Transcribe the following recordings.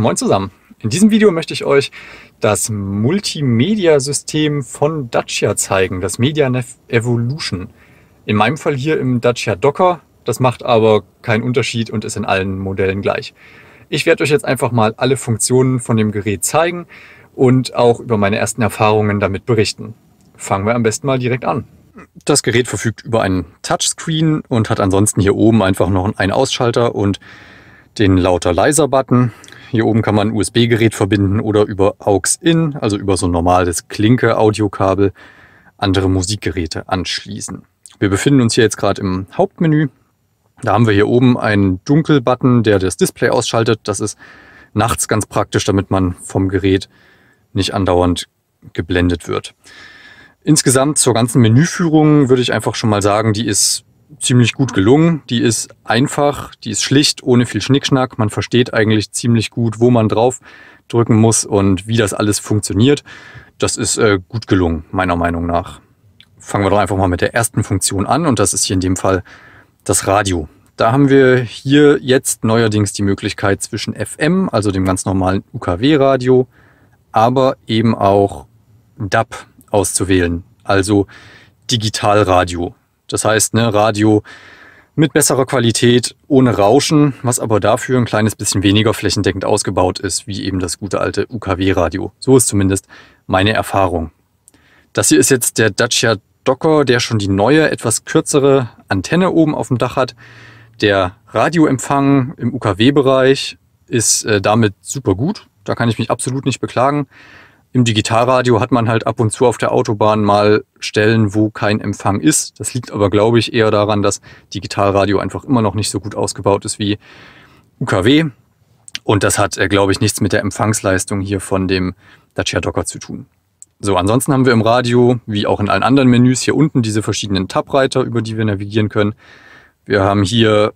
Moin zusammen! In diesem Video möchte ich euch das Multimedia-System von Dacia zeigen, das MediaNev Evolution. In meinem Fall hier im Dacia Docker, das macht aber keinen Unterschied und ist in allen Modellen gleich. Ich werde euch jetzt einfach mal alle Funktionen von dem Gerät zeigen und auch über meine ersten Erfahrungen damit berichten. Fangen wir am besten mal direkt an. Das Gerät verfügt über einen Touchscreen und hat ansonsten hier oben einfach noch einen Ausschalter und den Lauter-Leiser-Button. Hier oben kann man ein USB-Gerät verbinden oder über AUX-In, also über so ein normales Klinke-Audiokabel, andere Musikgeräte anschließen. Wir befinden uns hier jetzt gerade im Hauptmenü. Da haben wir hier oben einen Dunkel-Button, der das Display ausschaltet. Das ist nachts ganz praktisch, damit man vom Gerät nicht andauernd geblendet wird. Insgesamt zur ganzen Menüführung würde ich einfach schon mal sagen, die ist ziemlich gut gelungen. Die ist einfach, die ist schlicht, ohne viel Schnickschnack. Man versteht eigentlich ziemlich gut, wo man drauf drücken muss und wie das alles funktioniert. Das ist äh, gut gelungen, meiner Meinung nach. Fangen wir doch einfach mal mit der ersten Funktion an und das ist hier in dem Fall das Radio. Da haben wir hier jetzt neuerdings die Möglichkeit zwischen FM, also dem ganz normalen UKW-Radio, aber eben auch DAB auszuwählen, also Digitalradio. Das heißt, ne, Radio mit besserer Qualität, ohne Rauschen, was aber dafür ein kleines bisschen weniger flächendeckend ausgebaut ist, wie eben das gute alte UKW-Radio. So ist zumindest meine Erfahrung. Das hier ist jetzt der Dacia Docker, der schon die neue, etwas kürzere Antenne oben auf dem Dach hat. Der Radioempfang im UKW-Bereich ist äh, damit super gut. Da kann ich mich absolut nicht beklagen. Im Digitalradio hat man halt ab und zu auf der Autobahn mal Stellen, wo kein Empfang ist. Das liegt aber, glaube ich, eher daran, dass Digitalradio einfach immer noch nicht so gut ausgebaut ist wie UKW. Und das hat, äh, glaube ich, nichts mit der Empfangsleistung hier von dem Dacia Docker zu tun. So, ansonsten haben wir im Radio, wie auch in allen anderen Menüs, hier unten diese verschiedenen Tab-Reiter, über die wir navigieren können. Wir haben hier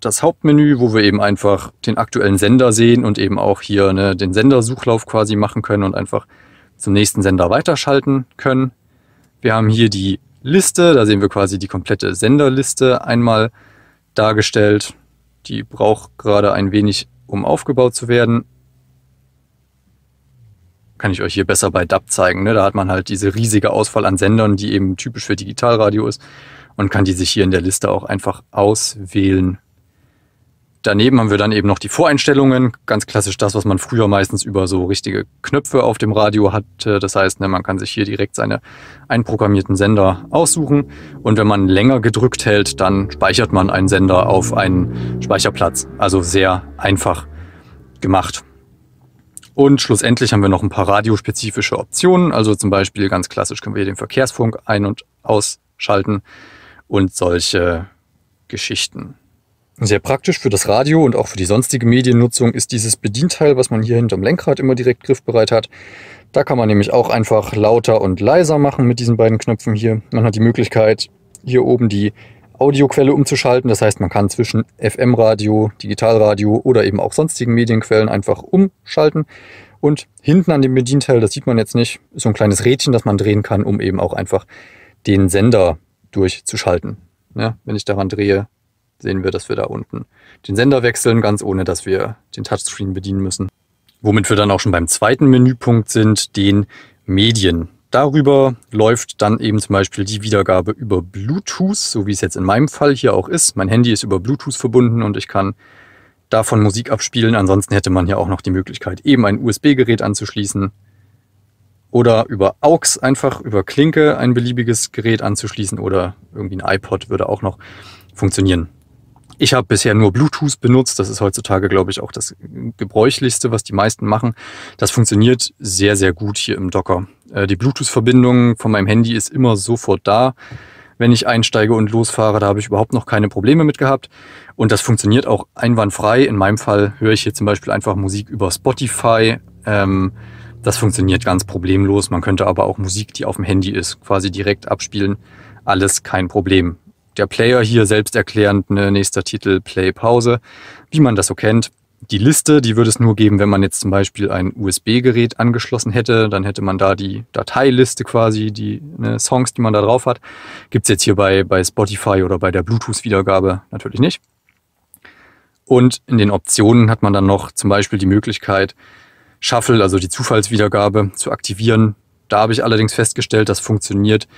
das Hauptmenü, wo wir eben einfach den aktuellen Sender sehen und eben auch hier ne, den Sendersuchlauf quasi machen können und einfach zum nächsten Sender weiterschalten können. Wir haben hier die Liste, da sehen wir quasi die komplette Senderliste einmal dargestellt. Die braucht gerade ein wenig, um aufgebaut zu werden. Kann ich euch hier besser bei DAB zeigen. Ne? Da hat man halt diese riesige Auswahl an Sendern, die eben typisch für Digitalradio ist und kann die sich hier in der Liste auch einfach auswählen Daneben haben wir dann eben noch die Voreinstellungen, ganz klassisch das, was man früher meistens über so richtige Knöpfe auf dem Radio hatte. Das heißt, ne, man kann sich hier direkt seine einprogrammierten Sender aussuchen und wenn man länger gedrückt hält, dann speichert man einen Sender auf einen Speicherplatz. Also sehr einfach gemacht. Und schlussendlich haben wir noch ein paar radiospezifische Optionen. Also zum Beispiel ganz klassisch können wir hier den Verkehrsfunk ein- und ausschalten und solche Geschichten. Sehr praktisch für das Radio und auch für die sonstige Mediennutzung ist dieses Bedienteil, was man hier hinterm Lenkrad immer direkt griffbereit hat. Da kann man nämlich auch einfach lauter und leiser machen mit diesen beiden Knöpfen hier. Man hat die Möglichkeit, hier oben die Audioquelle umzuschalten. Das heißt, man kann zwischen FM-Radio, Digitalradio oder eben auch sonstigen Medienquellen einfach umschalten. Und hinten an dem Bedienteil, das sieht man jetzt nicht, ist so ein kleines Rädchen, das man drehen kann, um eben auch einfach den Sender durchzuschalten. Ja, wenn ich daran drehe, sehen wir, dass wir da unten den Sender wechseln, ganz ohne, dass wir den Touchscreen bedienen müssen. Womit wir dann auch schon beim zweiten Menüpunkt sind, den Medien. Darüber läuft dann eben zum Beispiel die Wiedergabe über Bluetooth, so wie es jetzt in meinem Fall hier auch ist. Mein Handy ist über Bluetooth verbunden und ich kann davon Musik abspielen. Ansonsten hätte man hier auch noch die Möglichkeit, eben ein USB-Gerät anzuschließen oder über AUX einfach über Klinke ein beliebiges Gerät anzuschließen oder irgendwie ein iPod würde auch noch funktionieren. Ich habe bisher nur Bluetooth benutzt. Das ist heutzutage, glaube ich, auch das gebräuchlichste, was die meisten machen. Das funktioniert sehr, sehr gut hier im Docker. Äh, die Bluetooth-Verbindung von meinem Handy ist immer sofort da. Wenn ich einsteige und losfahre, da habe ich überhaupt noch keine Probleme mit gehabt. Und das funktioniert auch einwandfrei. In meinem Fall höre ich hier zum Beispiel einfach Musik über Spotify. Ähm, das funktioniert ganz problemlos. Man könnte aber auch Musik, die auf dem Handy ist, quasi direkt abspielen. Alles kein Problem. Der Player hier selbsterklärend, ne, nächster Titel, Play, Pause, wie man das so kennt. Die Liste, die würde es nur geben, wenn man jetzt zum Beispiel ein USB-Gerät angeschlossen hätte. Dann hätte man da die Dateiliste quasi, die ne, Songs, die man da drauf hat. Gibt es jetzt hier bei, bei Spotify oder bei der Bluetooth-Wiedergabe natürlich nicht. Und in den Optionen hat man dann noch zum Beispiel die Möglichkeit, Shuffle, also die Zufallswiedergabe, zu aktivieren. Da habe ich allerdings festgestellt, das funktioniert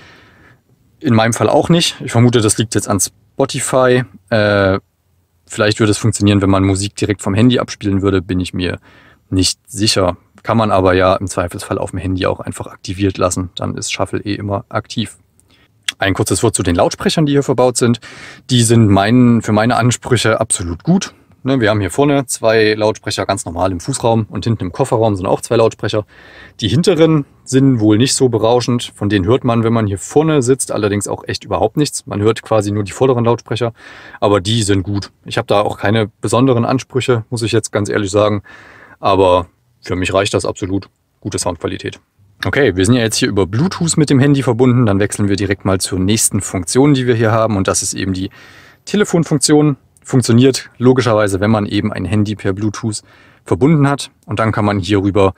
in meinem Fall auch nicht. Ich vermute, das liegt jetzt an Spotify. Äh, vielleicht würde es funktionieren, wenn man Musik direkt vom Handy abspielen würde, bin ich mir nicht sicher. Kann man aber ja im Zweifelsfall auf dem Handy auch einfach aktiviert lassen. Dann ist Shuffle eh immer aktiv. Ein kurzes Wort zu den Lautsprechern, die hier verbaut sind. Die sind mein, für meine Ansprüche absolut gut. Ne, wir haben hier vorne zwei Lautsprecher ganz normal im Fußraum und hinten im Kofferraum sind auch zwei Lautsprecher. Die hinteren, sind wohl nicht so berauschend. Von denen hört man, wenn man hier vorne sitzt, allerdings auch echt überhaupt nichts. Man hört quasi nur die vorderen Lautsprecher, aber die sind gut. Ich habe da auch keine besonderen Ansprüche, muss ich jetzt ganz ehrlich sagen. Aber für mich reicht das absolut. Gute Soundqualität. Okay, wir sind ja jetzt hier über Bluetooth mit dem Handy verbunden. Dann wechseln wir direkt mal zur nächsten Funktion, die wir hier haben. Und das ist eben die Telefonfunktion. Funktioniert logischerweise, wenn man eben ein Handy per Bluetooth verbunden hat. Und dann kann man hierüber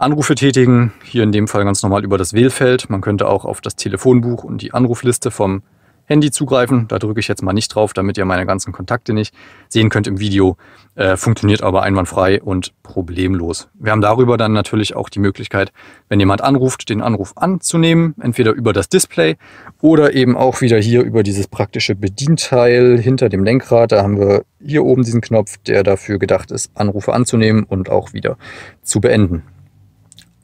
Anrufe tätigen, hier in dem Fall ganz normal über das Wählfeld. Man könnte auch auf das Telefonbuch und die Anrufliste vom Handy zugreifen. Da drücke ich jetzt mal nicht drauf, damit ihr meine ganzen Kontakte nicht sehen könnt im Video. Äh, funktioniert aber einwandfrei und problemlos. Wir haben darüber dann natürlich auch die Möglichkeit, wenn jemand anruft, den Anruf anzunehmen, entweder über das Display oder eben auch wieder hier über dieses praktische Bedienteil hinter dem Lenkrad. Da haben wir hier oben diesen Knopf, der dafür gedacht ist, Anrufe anzunehmen und auch wieder zu beenden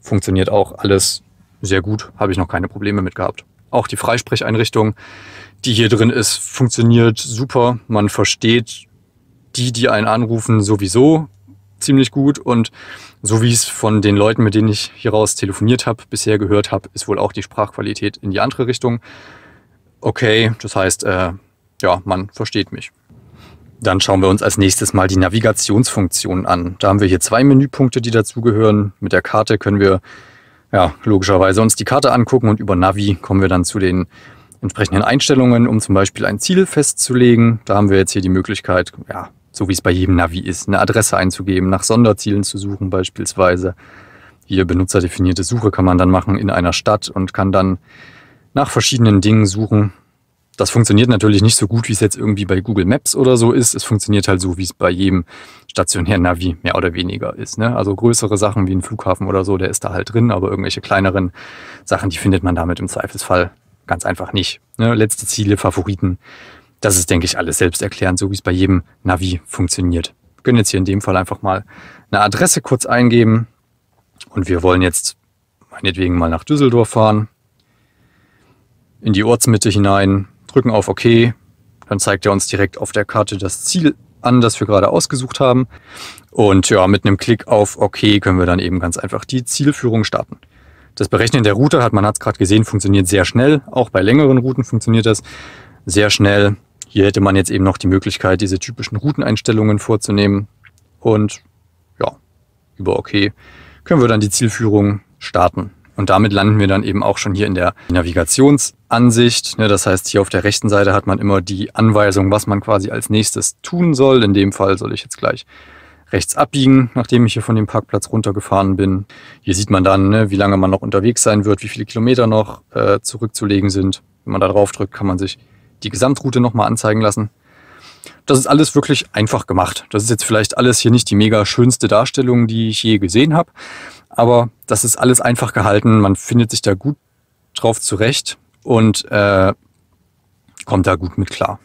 funktioniert auch alles sehr gut, habe ich noch keine Probleme mit gehabt. Auch die Freisprecheinrichtung, die hier drin ist, funktioniert super. Man versteht die, die einen anrufen, sowieso ziemlich gut. Und so wie ich es von den Leuten, mit denen ich hier raus telefoniert habe, bisher gehört habe, ist wohl auch die Sprachqualität in die andere Richtung. Okay, das heißt, äh, ja, man versteht mich. Dann schauen wir uns als nächstes mal die Navigationsfunktion an. Da haben wir hier zwei Menüpunkte, die dazugehören. Mit der Karte können wir ja, logischerweise uns die Karte angucken und über Navi kommen wir dann zu den entsprechenden Einstellungen, um zum Beispiel ein Ziel festzulegen. Da haben wir jetzt hier die Möglichkeit, ja, so wie es bei jedem Navi ist, eine Adresse einzugeben, nach Sonderzielen zu suchen beispielsweise. Hier benutzerdefinierte Suche kann man dann machen in einer Stadt und kann dann nach verschiedenen Dingen suchen, das funktioniert natürlich nicht so gut, wie es jetzt irgendwie bei Google Maps oder so ist. Es funktioniert halt so, wie es bei jedem stationären Navi mehr oder weniger ist. Ne? Also größere Sachen wie ein Flughafen oder so, der ist da halt drin, aber irgendwelche kleineren Sachen, die findet man damit im Zweifelsfall ganz einfach nicht. Ne? Letzte Ziele, Favoriten, das ist, denke ich, alles selbsterklärend, so wie es bei jedem Navi funktioniert. Wir können jetzt hier in dem Fall einfach mal eine Adresse kurz eingeben und wir wollen jetzt meinetwegen mal nach Düsseldorf fahren, in die Ortsmitte hinein, drücken auf OK. Dann zeigt er uns direkt auf der Karte das Ziel an, das wir gerade ausgesucht haben. Und ja, mit einem Klick auf OK können wir dann eben ganz einfach die Zielführung starten. Das Berechnen der Route hat man hat es gerade gesehen, funktioniert sehr schnell. Auch bei längeren Routen funktioniert das sehr schnell. Hier hätte man jetzt eben noch die Möglichkeit, diese typischen Routeneinstellungen vorzunehmen. Und ja, über OK können wir dann die Zielführung starten. Und damit landen wir dann eben auch schon hier in der Navigations- Ansicht. Ne, das heißt, hier auf der rechten Seite hat man immer die Anweisung, was man quasi als nächstes tun soll. In dem Fall soll ich jetzt gleich rechts abbiegen, nachdem ich hier von dem Parkplatz runtergefahren bin. Hier sieht man dann, ne, wie lange man noch unterwegs sein wird, wie viele Kilometer noch äh, zurückzulegen sind. Wenn man da drauf drückt, kann man sich die Gesamtroute nochmal anzeigen lassen. Das ist alles wirklich einfach gemacht. Das ist jetzt vielleicht alles hier nicht die mega schönste Darstellung, die ich je gesehen habe, aber das ist alles einfach gehalten. Man findet sich da gut drauf zurecht und äh, kommt da gut mit klar.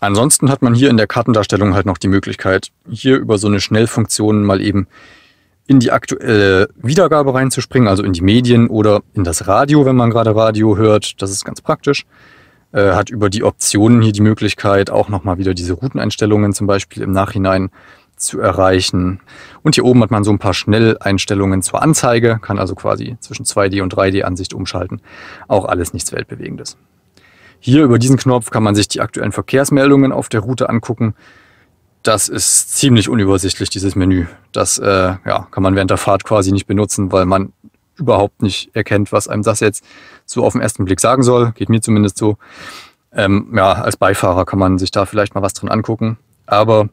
Ansonsten hat man hier in der Kartendarstellung halt noch die Möglichkeit, hier über so eine Schnellfunktion mal eben in die aktuelle Wiedergabe reinzuspringen, also in die Medien oder in das Radio, wenn man gerade Radio hört. Das ist ganz praktisch. Äh, hat über die Optionen hier die Möglichkeit, auch nochmal wieder diese Routeneinstellungen zum Beispiel im Nachhinein zu erreichen. Und hier oben hat man so ein paar Schnelleinstellungen zur Anzeige, kann also quasi zwischen 2D und 3D-Ansicht umschalten. Auch alles nichts Weltbewegendes. Hier über diesen Knopf kann man sich die aktuellen Verkehrsmeldungen auf der Route angucken. Das ist ziemlich unübersichtlich, dieses Menü. Das äh, ja, kann man während der Fahrt quasi nicht benutzen, weil man überhaupt nicht erkennt, was einem das jetzt so auf den ersten Blick sagen soll. Geht mir zumindest so. Ähm, ja, als Beifahrer kann man sich da vielleicht mal was drin angucken. Aber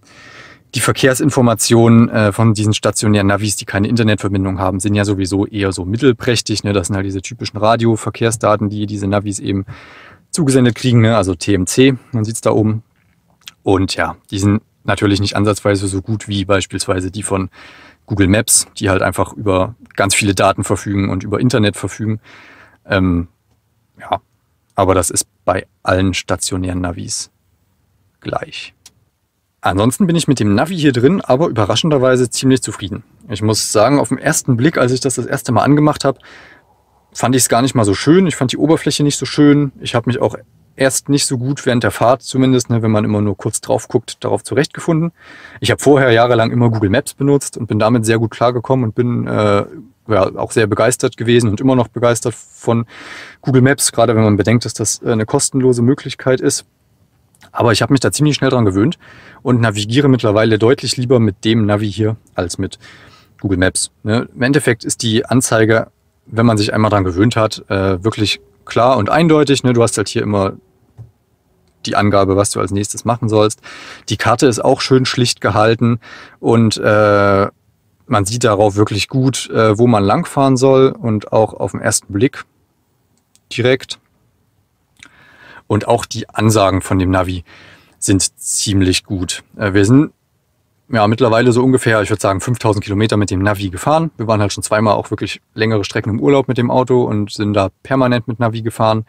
die Verkehrsinformationen äh, von diesen stationären Navis, die keine Internetverbindung haben, sind ja sowieso eher so mittelprächtig. Ne? Das sind halt diese typischen Radioverkehrsdaten, die diese Navis eben zugesendet kriegen, ne? also TMC, man sieht es da oben. Und ja, die sind natürlich nicht ansatzweise so gut wie beispielsweise die von Google Maps, die halt einfach über ganz viele Daten verfügen und über Internet verfügen. Ähm, ja, aber das ist bei allen stationären Navis gleich. Ansonsten bin ich mit dem Navi hier drin, aber überraschenderweise ziemlich zufrieden. Ich muss sagen, auf den ersten Blick, als ich das das erste Mal angemacht habe, fand ich es gar nicht mal so schön. Ich fand die Oberfläche nicht so schön. Ich habe mich auch erst nicht so gut während der Fahrt, zumindest ne, wenn man immer nur kurz drauf guckt, darauf zurechtgefunden. Ich habe vorher jahrelang immer Google Maps benutzt und bin damit sehr gut klargekommen und bin äh, ja, auch sehr begeistert gewesen und immer noch begeistert von Google Maps, gerade wenn man bedenkt, dass das eine kostenlose Möglichkeit ist. Aber ich habe mich da ziemlich schnell dran gewöhnt und navigiere mittlerweile deutlich lieber mit dem Navi hier als mit Google Maps. Ne? Im Endeffekt ist die Anzeige, wenn man sich einmal dran gewöhnt hat, äh, wirklich klar und eindeutig. Ne? Du hast halt hier immer die Angabe, was du als nächstes machen sollst. Die Karte ist auch schön schlicht gehalten und äh, man sieht darauf wirklich gut, äh, wo man langfahren soll und auch auf den ersten Blick direkt. Und auch die Ansagen von dem Navi sind ziemlich gut. Äh, wir sind ja mittlerweile so ungefähr, ich würde sagen, 5000 Kilometer mit dem Navi gefahren. Wir waren halt schon zweimal auch wirklich längere Strecken im Urlaub mit dem Auto und sind da permanent mit Navi gefahren.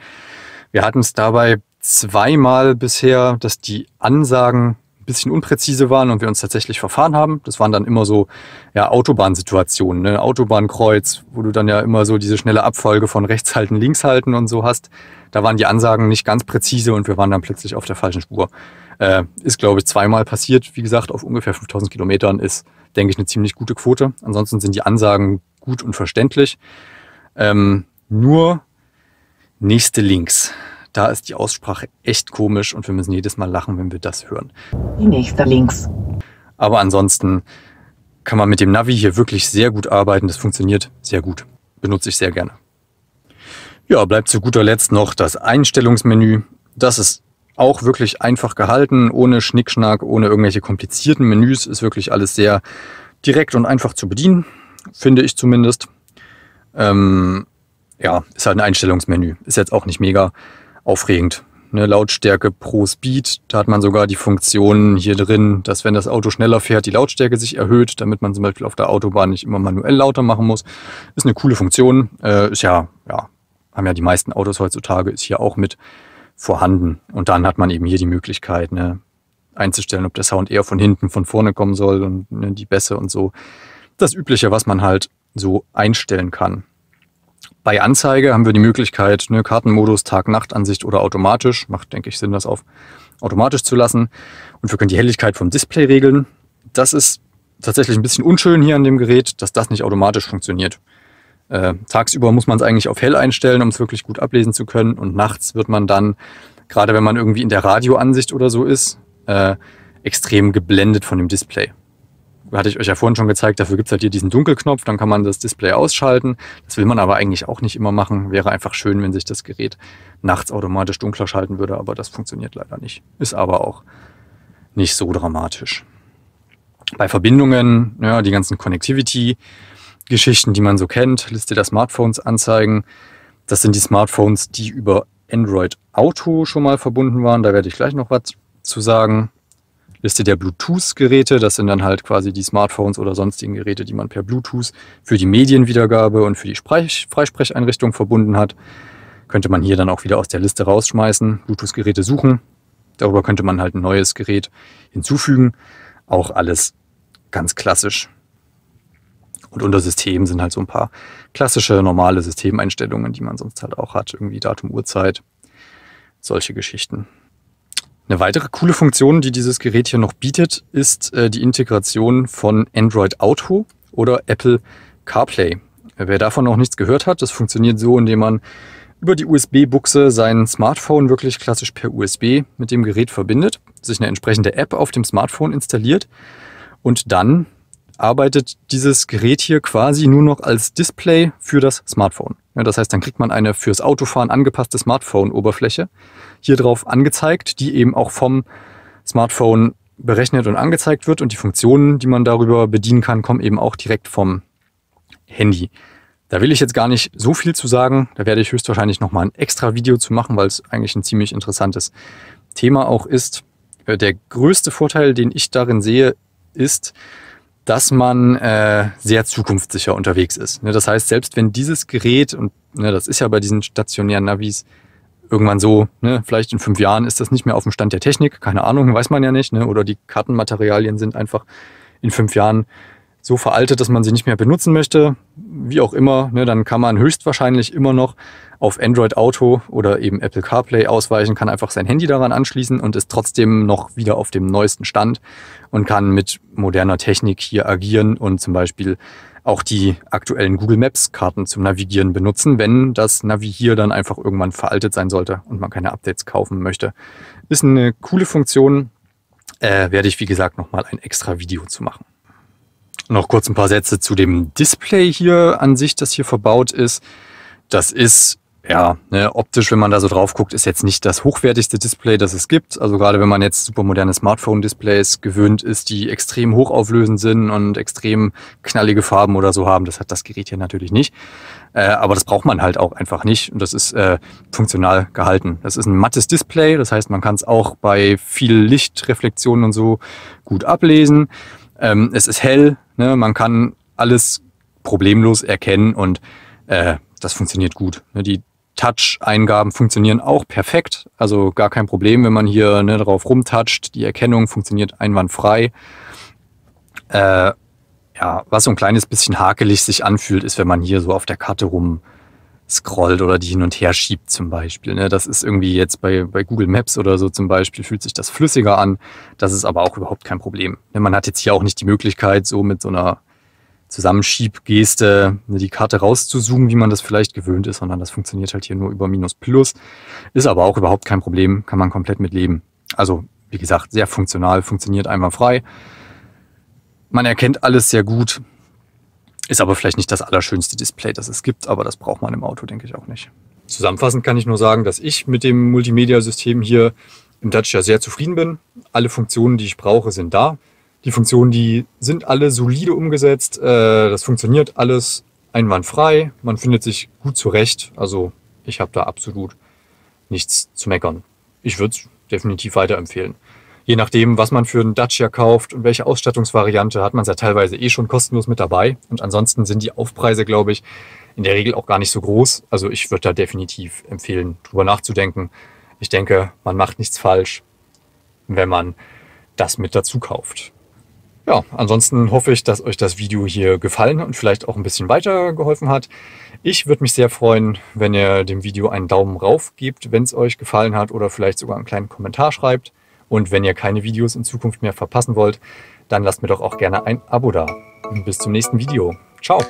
Wir hatten es dabei zweimal bisher, dass die Ansagen ein bisschen unpräzise waren und wir uns tatsächlich verfahren haben. Das waren dann immer so ja, Autobahnsituationen, ne? Autobahnkreuz, wo du dann ja immer so diese schnelle Abfolge von rechts halten, links halten und so hast. Da waren die Ansagen nicht ganz präzise und wir waren dann plötzlich auf der falschen Spur. Äh, ist, glaube ich, zweimal passiert. Wie gesagt, auf ungefähr 5000 Kilometern ist, denke ich, eine ziemlich gute Quote. Ansonsten sind die Ansagen gut und verständlich. Ähm, nur nächste Links. Da ist die Aussprache echt komisch und wir müssen jedes Mal lachen, wenn wir das hören. Die nächste links. Aber ansonsten kann man mit dem Navi hier wirklich sehr gut arbeiten. Das funktioniert sehr gut. Benutze ich sehr gerne. Ja, bleibt zu guter Letzt noch das Einstellungsmenü. Das ist auch wirklich einfach gehalten, ohne Schnickschnack, ohne irgendwelche komplizierten Menüs. Ist wirklich alles sehr direkt und einfach zu bedienen, finde ich zumindest. Ähm, ja, ist halt ein Einstellungsmenü. Ist jetzt auch nicht mega aufregend. Eine Lautstärke pro Speed, da hat man sogar die Funktion hier drin, dass wenn das Auto schneller fährt, die Lautstärke sich erhöht, damit man zum Beispiel auf der Autobahn nicht immer manuell lauter machen muss. Ist eine coole Funktion. Äh, ist ja, ja, haben ja die meisten Autos heutzutage, ist hier auch mit vorhanden. Und dann hat man eben hier die Möglichkeit, ne, einzustellen, ob der Sound eher von hinten, von vorne kommen soll und ne, die Bässe und so. Das Übliche, was man halt so einstellen kann. Bei Anzeige haben wir die Möglichkeit, ne, Kartenmodus, Tag-Nacht-Ansicht oder automatisch, macht, denke ich, Sinn, das auf automatisch zu lassen. Und wir können die Helligkeit vom Display regeln. Das ist tatsächlich ein bisschen unschön hier an dem Gerät, dass das nicht automatisch funktioniert. Äh, tagsüber muss man es eigentlich auf hell einstellen, um es wirklich gut ablesen zu können. Und nachts wird man dann, gerade wenn man irgendwie in der Radioansicht oder so ist, äh, extrem geblendet von dem Display hatte ich euch ja vorhin schon gezeigt, dafür gibt es halt hier diesen Dunkelknopf, dann kann man das Display ausschalten. Das will man aber eigentlich auch nicht immer machen. Wäre einfach schön, wenn sich das Gerät nachts automatisch dunkler schalten würde, aber das funktioniert leider nicht. Ist aber auch nicht so dramatisch. Bei Verbindungen, ja, die ganzen Connectivity-Geschichten, die man so kennt, Liste der Smartphones anzeigen. Das sind die Smartphones, die über Android Auto schon mal verbunden waren. Da werde ich gleich noch was zu sagen. Liste der Bluetooth-Geräte. Das sind dann halt quasi die Smartphones oder sonstigen Geräte, die man per Bluetooth für die Medienwiedergabe und für die Freisprecheinrichtung verbunden hat. Könnte man hier dann auch wieder aus der Liste rausschmeißen, Bluetooth-Geräte suchen. Darüber könnte man halt ein neues Gerät hinzufügen. Auch alles ganz klassisch. Und unter System sind halt so ein paar klassische, normale Systemeinstellungen, die man sonst halt auch hat. Irgendwie Datum, Uhrzeit, solche Geschichten. Eine weitere coole Funktion, die dieses Gerät hier noch bietet, ist äh, die Integration von Android Auto oder Apple CarPlay. Wer davon noch nichts gehört hat, das funktioniert so, indem man über die USB-Buchse sein Smartphone wirklich klassisch per USB mit dem Gerät verbindet, sich eine entsprechende App auf dem Smartphone installiert und dann arbeitet dieses Gerät hier quasi nur noch als Display für das Smartphone. Ja, das heißt, dann kriegt man eine fürs Autofahren angepasste Smartphone-Oberfläche hier drauf angezeigt, die eben auch vom Smartphone berechnet und angezeigt wird und die Funktionen, die man darüber bedienen kann, kommen eben auch direkt vom Handy. Da will ich jetzt gar nicht so viel zu sagen. Da werde ich höchstwahrscheinlich nochmal ein extra Video zu machen, weil es eigentlich ein ziemlich interessantes Thema auch ist. Äh, der größte Vorteil, den ich darin sehe, ist, dass man äh, sehr zukunftssicher unterwegs ist. Ne, das heißt, selbst wenn dieses Gerät, und ne, das ist ja bei diesen stationären Navis irgendwann so, ne, vielleicht in fünf Jahren ist das nicht mehr auf dem Stand der Technik, keine Ahnung, weiß man ja nicht, ne, oder die Kartenmaterialien sind einfach in fünf Jahren so veraltet, dass man sie nicht mehr benutzen möchte, wie auch immer, ne, dann kann man höchstwahrscheinlich immer noch auf Android Auto oder eben Apple CarPlay ausweichen, kann einfach sein Handy daran anschließen und ist trotzdem noch wieder auf dem neuesten Stand und kann mit moderner Technik hier agieren und zum Beispiel auch die aktuellen Google Maps Karten zum Navigieren benutzen, wenn das Navi hier dann einfach irgendwann veraltet sein sollte und man keine Updates kaufen möchte. Ist eine coole Funktion, äh, werde ich wie gesagt nochmal ein extra Video zu machen. Noch kurz ein paar Sätze zu dem Display hier an sich, das hier verbaut ist. Das ist, ja, ne, optisch, wenn man da so drauf guckt, ist jetzt nicht das hochwertigste Display, das es gibt. Also gerade wenn man jetzt super moderne Smartphone-Displays gewöhnt ist, die extrem hochauflösend sind und extrem knallige Farben oder so haben, das hat das Gerät hier natürlich nicht. Äh, aber das braucht man halt auch einfach nicht und das ist äh, funktional gehalten. Das ist ein mattes Display, das heißt, man kann es auch bei viel Lichtreflexionen und so gut ablesen ähm, es ist hell, Ne? Man kann alles problemlos erkennen und äh, das funktioniert gut. Ne? Die Touch-Eingaben funktionieren auch perfekt, also gar kein Problem, wenn man hier ne, drauf rumtoucht. Die Erkennung funktioniert einwandfrei. Äh, ja, was so ein kleines bisschen hakelig sich anfühlt, ist, wenn man hier so auf der Karte rum scrollt oder die hin und her schiebt zum Beispiel. Ne? Das ist irgendwie jetzt bei, bei Google Maps oder so zum Beispiel, fühlt sich das flüssiger an. Das ist aber auch überhaupt kein Problem. Ne, man hat jetzt hier auch nicht die Möglichkeit, so mit so einer Zusammenschiebgeste ne, die Karte rauszuzoomen, wie man das vielleicht gewöhnt ist, sondern das funktioniert halt hier nur über Minus Plus. Ist aber auch überhaupt kein Problem, kann man komplett mit leben. Also, wie gesagt, sehr funktional, funktioniert einmal frei. Man erkennt alles sehr gut, ist aber vielleicht nicht das allerschönste Display, das es gibt, aber das braucht man im Auto, denke ich auch nicht. Zusammenfassend kann ich nur sagen, dass ich mit dem Multimedia-System hier im Dacia sehr zufrieden bin. Alle Funktionen, die ich brauche, sind da. Die Funktionen, die sind alle solide umgesetzt. Äh, das funktioniert alles einwandfrei. Man findet sich gut zurecht. Also ich habe da absolut nichts zu meckern. Ich würde es definitiv weiterempfehlen je nachdem, was man für einen Dacia kauft und welche Ausstattungsvariante, hat man es ja teilweise eh schon kostenlos mit dabei. Und ansonsten sind die Aufpreise, glaube ich, in der Regel auch gar nicht so groß. Also ich würde da definitiv empfehlen, drüber nachzudenken. Ich denke, man macht nichts falsch, wenn man das mit dazu kauft. Ja, ansonsten hoffe ich, dass euch das Video hier gefallen und vielleicht auch ein bisschen weitergeholfen hat. Ich würde mich sehr freuen, wenn ihr dem Video einen Daumen rauf gebt, wenn es euch gefallen hat oder vielleicht sogar einen kleinen Kommentar schreibt. Und wenn ihr keine Videos in Zukunft mehr verpassen wollt, dann lasst mir doch auch gerne ein Abo da. Bis zum nächsten Video. Ciao.